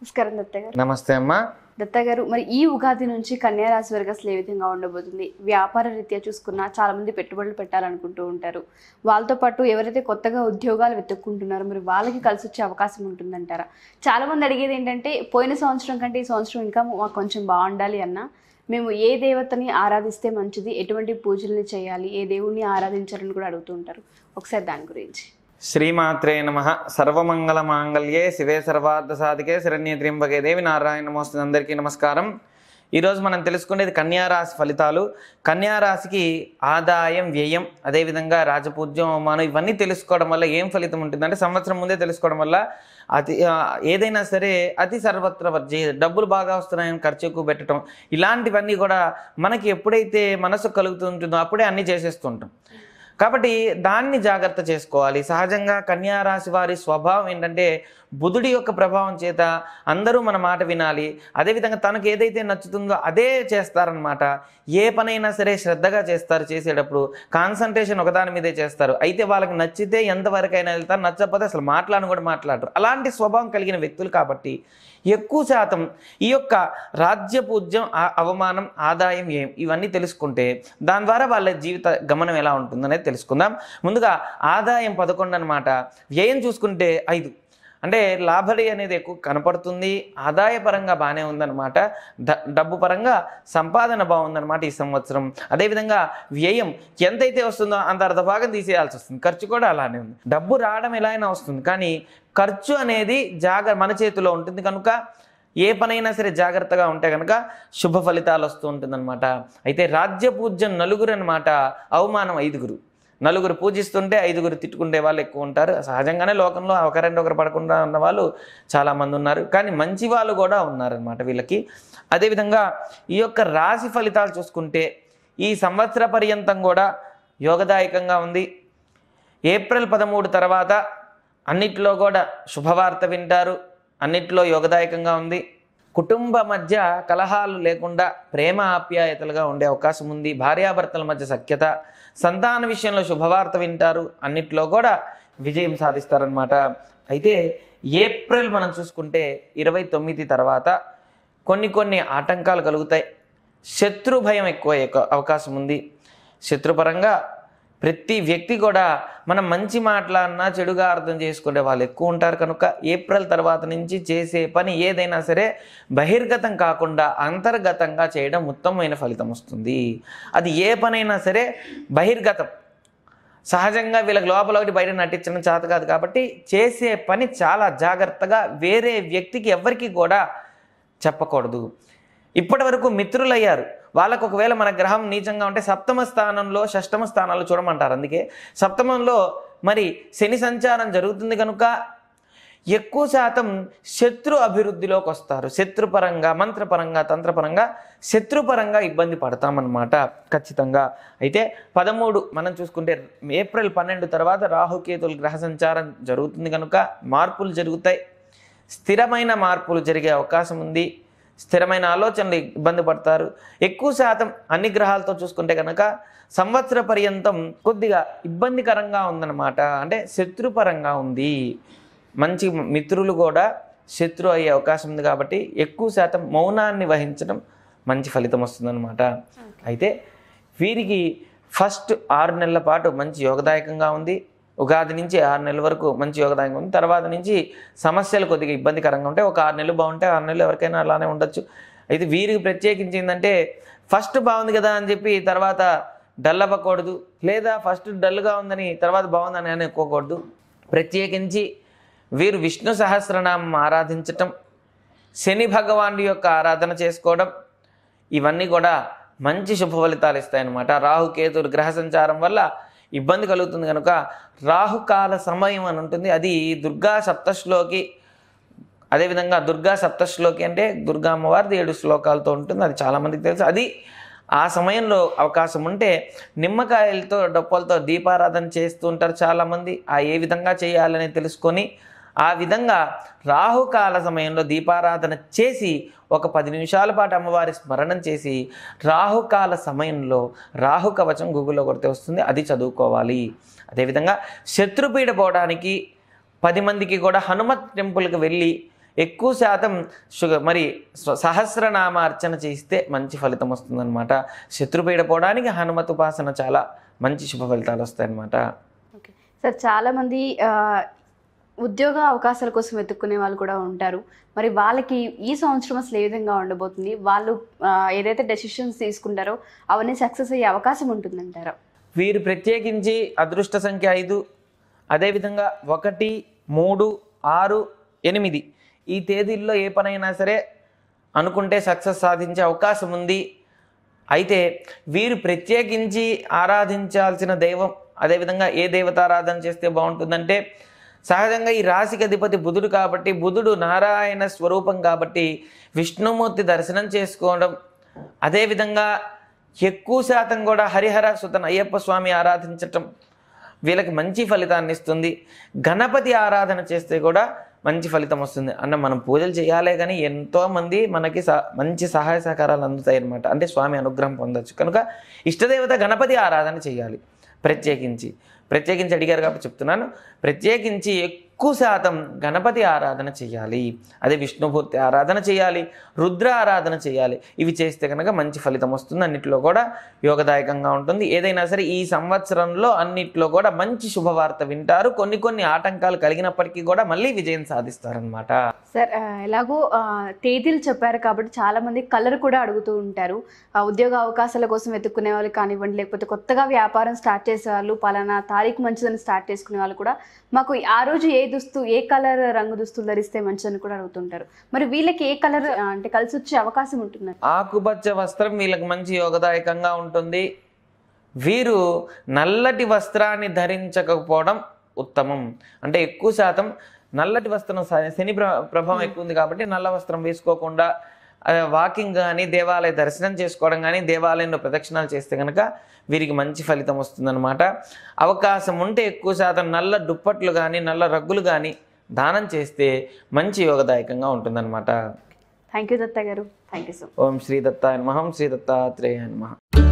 నమస్కారం దత్త గారు నమస్తే అమ్మా దత్త గారు మరి ఈ ఉగాది నుంచి కన్యా రాశి అసలు ఏ విధంగా ఉండబోతుంది వ్యాపార రీత్యా చూసుకున్నా చాలామంది పెట్టుబడులు పెట్టాలనుకుంటూ ఉంటారు వాళ్ళతో పాటు ఎవరైతే కొత్తగా ఉద్యోగాలు వెతుక్కుంటున్నారో మరి వాళ్ళకి కలిసి వచ్చే అవకాశం ఉంటుందంటారా చాలా మంది అడిగేది ఏంటంటే పోయిన సంవత్సరం కంటే ఈ సంవత్సరం ఇంకా మాకు కొంచెం బాగుండాలి అన్న మేము ఏ దేవతని ఆరాధిస్తే మంచిది ఎటువంటి పూజల్ని చేయాలి ఏ దేవుణ్ణి ఆరాధించాలని కూడా అడుగుతూ ఉంటారు ఒకసారి దాని గురించి శ్రీమాత్రే నమ సర్వమంగళ మాంగళ్యే శివే సర్వార్థ సాధికే త్రింబకే దేవి నారాయణ మోస్తు అందరికీ నమస్కారం ఈరోజు మనం తెలుసుకునేది కన్యారాశి ఫలితాలు కన్యారాశికి ఆదాయం వ్యయం అదేవిధంగా రాజపూజ్యం అవమానం ఇవన్నీ తెలుసుకోవడం వల్ల ఏం ఫలితం ఉంటుందంటే సంవత్సరం ముందే తెలుసుకోవడం వల్ల అతి ఏదైనా సరే అతి సర్వత్ర వర్జీ డబ్బులు బాగా వస్తున్నాయని ఖర్చు ఎక్కువ పెట్టడం ఇలాంటివన్నీ కూడా మనకి ఎప్పుడైతే మనసు కలుగుతుంటుందో అప్పుడే అన్నీ చేసేస్తుంటాం కాబట్టి దాన్ని జాగ్రత్త చేసుకోవాలి సహజంగా కన్యారాశి వారి స్వభావం ఏంటంటే బుధుడి యొక్క ప్రభావం చేత అందరూ మన మాట వినాలి అదేవిధంగా తనకు ఏదైతే నచ్చుతుందో అదే చేస్తారనమాట ఏ పనైనా సరే శ్రద్ధగా చేస్తారు చేసేటప్పుడు కాన్సన్ట్రేషన్ ఒకదాని మీదే చేస్తారు అయితే వాళ్ళకి నచ్చితే ఎంతవరకైనా వెళ్తారు నచ్చకపోతే అసలు మాట్లాడను కూడా మాట్లాడరు అలాంటి స్వభావం కలిగిన వ్యక్తులు కాబట్టి ఎక్కువ శాతం ఈ యొక్క రాజ్య పూజ్యం అవమానం ఆదాయం ఏం ఇవన్నీ తెలుసుకుంటే దాని ద్వారా వాళ్ళ జీవిత గమనం ఎలా ఉంటుందనేది తెలుసుకుందాం ముందుగా ఆదాయం పదకొండు అనమాట వ్యయం చూసుకుంటే ఐదు అంటే లాభడి అనేది ఎక్కువ కనపడుతుంది ఆదాయ పరంగా బాగానే ఉందన్నమాట డ డబ్బు పరంగా సంపాదన బాగుందన్నమాట ఈ సంవత్సరం అదేవిధంగా వ్యయం ఎంతైతే వస్తుందో అంత అర్ధ భాగం తీసేయాల్సి వస్తుంది ఖర్చు కూడా అలానే ఉంది డబ్బు రావడం ఎలా అయినా వస్తుంది కానీ ఖర్చు అనేది జాగ్ర మన చేతిలో ఉంటుంది కనుక ఏ పనైనా సరే జాగ్రత్తగా ఉంటే కనుక శుభ ఫలితాలు వస్తూ ఉంటుందన్నమాట అయితే రాజ్య పూజ్యం నలుగురు అనమాట అవమానం ఐదుగురు నలుగురు పూజిస్తుంటే ఐదుగురు తిట్టుకుండే వాళ్ళు ఎక్కువ ఉంటారు సహజంగానే లోకంలో ఒకరండి ఒకరు పడకుండా ఉన్న వాళ్ళు చాలామంది ఉన్నారు కానీ మంచి వాళ్ళు కూడా ఉన్నారనమాట వీళ్ళకి అదేవిధంగా ఈ యొక్క రాశి ఫలితాలు చూసుకుంటే ఈ సంవత్సర పర్యంతం కూడా యోగదాయకంగా ఉంది ఏప్రిల్ పదమూడు తర్వాత అన్నిట్లో కూడా శుభవార్త వింటారు అన్నిట్లో యోగదాయకంగా ఉంది కుటుంబ మధ్య కలహాలు లేకుండా ప్రేమ ఆప్యాయతలుగా ఉండే అవకాశం ఉంది భార్యాభర్తల మధ్య సఖ్యత సంతాన విషయంలో శుభవార్త వింటారు అన్నిట్లో కూడా విజయం సాధిస్తారనమాట అయితే ఏప్రిల్ మనం చూసుకుంటే ఇరవై తొమ్మిది తర్వాత కొన్ని కొన్ని ఆటంకాలు కలుగుతాయి శత్రు భయం ఎక్కువ అవకాశం ఉంది శత్రుపరంగా ప్రతి వ్యక్తి కూడా మనం మంచి మాట్లాడినా చెడుగా అర్థం చేసుకునే వాళ్ళు ఎక్కువ ఉంటారు కనుక ఏప్రిల్ తర్వాత నుంచి చేసే పని ఏదైనా సరే బహిర్గతం కాకుండా అంతర్గతంగా చేయడం ఉత్తమమైన ఫలితం వస్తుంది అది ఏ పనైనా సరే బహిర్గతం సహజంగా వీళ్ళకి లోపల ఒకటి బయట నటించడం చేత కాదు కాబట్టి చేసే పని చాలా జాగ్రత్తగా వేరే వ్యక్తికి ఎవరికి కూడా చెప్పకూడదు ఇప్పటి వరకు మిత్రులయ్యారు వాళ్ళకు ఒకవేళ మన గ్రహం నీచంగా ఉంటే సప్తమ స్థానంలో షష్టమ స్థానాలు చూడమంటారు అందుకే సప్తమంలో మరి శని సంచారం జరుగుతుంది కనుక ఎక్కువ శాతం శత్రు అభివృద్ధిలోకి వస్తారు శత్రుపరంగా మంత్రపరంగా తంత్రపరంగా శత్రుపరంగా ఇబ్బంది పడతామన్నమాట ఖచ్చితంగా అయితే పదమూడు మనం చూసుకుంటే ఏప్రిల్ పన్నెండు తర్వాత రాహుకేతులు గ్రహ సంచారం జరుగుతుంది కనుక మార్పులు జరుగుతాయి స్థిరమైన మార్పులు జరిగే అవకాశం ఉంది స్థిరమైన ఆలోచనలు ఇబ్బంది పడతారు ఎక్కువ శాతం అన్ని గ్రహాలతో చూసుకుంటే కనుక సంవత్సర పర్యంతం కొద్దిగా ఇబ్బందికరంగా ఉందన్నమాట అంటే శత్రుపరంగా ఉంది మంచి మిత్రులు కూడా శత్రు అయ్యే అవకాశం ఉంది కాబట్టి ఎక్కువ శాతం మౌనాన్ని వహించడం మంచి ఫలితం వస్తుందన్నమాట అయితే వీరికి ఫస్ట్ ఆరు నెలల పాటు మంచి యోగదాయకంగా ఉంది ఉగాది నుంచి ఆరు నెలల వరకు మంచి యోగదాయం ఉంది తర్వాత నుంచి సమస్యలు కొద్దిగా ఇబ్బందికరంగా ఉంటాయి ఒక ఆరు నెలలు బాగుంటే ఆరు నెలలు ఎవరికైనా అలానే ఉండొచ్చు అయితే వీరికి ప్రత్యేకించి ఏంటంటే ఫస్ట్ బాగుంది కదా అని చెప్పి తర్వాత డల్ అవ్వకూడదు లేదా ఫస్ట్ డల్గా ఉందని తర్వాత బాగుందని అనుకోకూడదు ప్రత్యేకించి వీరు విష్ణు సహస్రనామం ఆరాధించటం శని భగవానుడి యొక్క ఆరాధన చేసుకోవడం ఇవన్నీ కూడా మంచి శుభ ఫలితాలు ఇస్తాయన్నమాట రాహుకేతుడు గ్రహ సంచారం వల్ల ఇబ్బంది కలుగుతుంది కనుక రాహుకాల సమయం అని ఉంటుంది అది దుర్గా సప్తశ్లోకి అదేవిధంగా దుర్గా సప్తశ్లోకి అంటే దుర్గా అమ్మవారిది ఏడు శ్లోకాలతో ఉంటుంది అది చాలామందికి తెలుసు అది ఆ సమయంలో అవకాశం ఉంటే నిమ్మకాయలతో డొప్పలతో దీపారాధన చేస్తూ ఉంటారు చాలామంది ఆ ఏ విధంగా చేయాలని తెలుసుకొని ఆ విధంగా రాహుకాల సమయంలో దీపారాధన చేసి ఒక పది నిమిషాల పాటు అమ్మవారి స్మరణం చేసి రాహుకాల సమయంలో రాహు కవచం గూగుల్లో కొడితే వస్తుంది అది చదువుకోవాలి అదేవిధంగా శత్రుపీడ పోవడానికి పది మందికి కూడా హనుమత్ టెంపుల్కి వెళ్ళి ఎక్కువ శాతం షుగర్ మరి సహస్రనామార్చన చేస్తే మంచి ఫలితం వస్తుందన్నమాట శత్రుపీడ పోవడానికి హనుమత్ ఉపాసన చాలా మంచి శుభ ఫలితాలు వస్తాయన్నమాట సార్ చాలామంది ఉద్యోగ అవకాశాల కోసం వెతుక్కునే వాళ్ళు కూడా ఉంటారు మరి వాళ్ళకి ఈ సంవత్సరం అసలు ఏ విధంగా ఉండబోతుంది వాళ్ళు ఏదైతే డెసిషన్స్ తీసుకుంటారో అవన్నీ సక్సెస్ అయ్యే అవకాశం ఉంటుందంటారా వీరు ప్రత్యేకించి అదృష్ట సంఖ్య ఐదు అదేవిధంగా ఒకటి మూడు ఆరు ఎనిమిది ఈ తేదీల్లో ఏ పనైనా సరే అనుకుంటే సక్సెస్ సాధించే అవకాశం ఉంది అయితే వీరు ప్రత్యేకించి ఆరాధించాల్సిన దైవం అదేవిధంగా ఏ దేవతారాధన చేస్తే బాగుంటుందంటే సహజంగా ఈ రాశికి అధిపతి బుధుడు కాబట్టి బుధుడు నారాయణ స్వరూపం కాబట్టి విష్ణుమూర్తి దర్శనం చేసుకోవడం అదేవిధంగా ఎక్కువ శాతం కూడా హరిహర సుతన్ అయ్యప్ప స్వామి ఆరాధించటం వీళ్ళకి మంచి ఫలితాన్ని ఇస్తుంది గణపతి ఆరాధన చేస్తే కూడా మంచి ఫలితం వస్తుంది అన్న మనం పూజలు చేయాలే కానీ ఎంతోమంది మనకి మంచి సహాయ సహకారాలు అందుతాయి అన్నమాట అంటే స్వామి అనుగ్రహం పొందొచ్చు కనుక ఇష్టదేవత గణపతి ఆరాధన చేయాలి ప్రత్యేకించి ప్రత్యేకించి అడిగారు కాబట్టి చెప్తున్నాను ప్రత్యేకించి ఎక్కువ శాతం గణపతి ఆరాధన చేయాలి అదే విష్ణుమూర్తి ఆరాధన చేయాలి రుద్ర ఆరాధన చేయాలి ఇవి చేస్తే కనుక మంచి ఫలితం వస్తుంది అన్నింటిలో కూడా యోగదాయకంగా ఉంటుంది ఏదైనా సరే ఈ సంవత్సరంలో అన్నిట్లో కూడా మంచి శుభవార్త వింటారు కొన్ని కొన్ని ఆటంకాలు కలిగినప్పటికీ కూడా మళ్ళీ విజయం సాధిస్తారనమాట సార్ ఎలాగో తేదీలు చెప్పారు కాబట్టి చాలామంది కలర్ కూడా అడుగుతూ ఉంటారు ఉద్యోగ అవకాశాల కోసం వెతుక్కునే వాళ్ళు కానివ్వండి లేకపోతే కొత్తగా వ్యాపారం స్టార్ట్ చేసే వాళ్ళు పలానా తారీఖు మంచిదని స్టార్ట్ చేసుకునే వాళ్ళు కూడా మాకు ఆ రోజు ఏ దుస్తు ఏ కలర్ రంగు దుస్తులు ధరిస్తే అని కూడా అడుగుతుంటారు మరి వీళ్ళకి ఏ కలర్ అంటే కలిసి వచ్చే అవకాశం ఉంటుంది ఆకుపచ్చ వస్త్రం వీళ్ళకి మంచి యోగదాయకంగా ఉంటుంది వీరు నల్లటి వస్త్రాన్ని ధరించకపోవడం ఉత్తమం అంటే ఎక్కువ శాతం నల్లటి వస్త్రం శని ప్రభావం ఎక్కువ ఉంది కాబట్టి నల్ల వస్త్రం వేసుకోకుండా వాకింగ్ కానీ దేవాలయ దర్శనం చేసుకోవడం కానీ దేవాలయంలో ప్రదక్షిణాలు చేస్తే కనుక వీరికి మంచి ఫలితం వస్తుందన్నమాట అవకాశం ఉంటే ఎక్కువ శాతం నల్ల దుప్పట్లు కానీ నల్ల రగ్గులు కానీ దానం చేస్తే మంచి యోగదాయకంగా ఉంటుందన్నమాట thank you Datta garu thank you so Om Shri దత్తాయ నమహం శ్రీ దత్తాత్రేయ నమః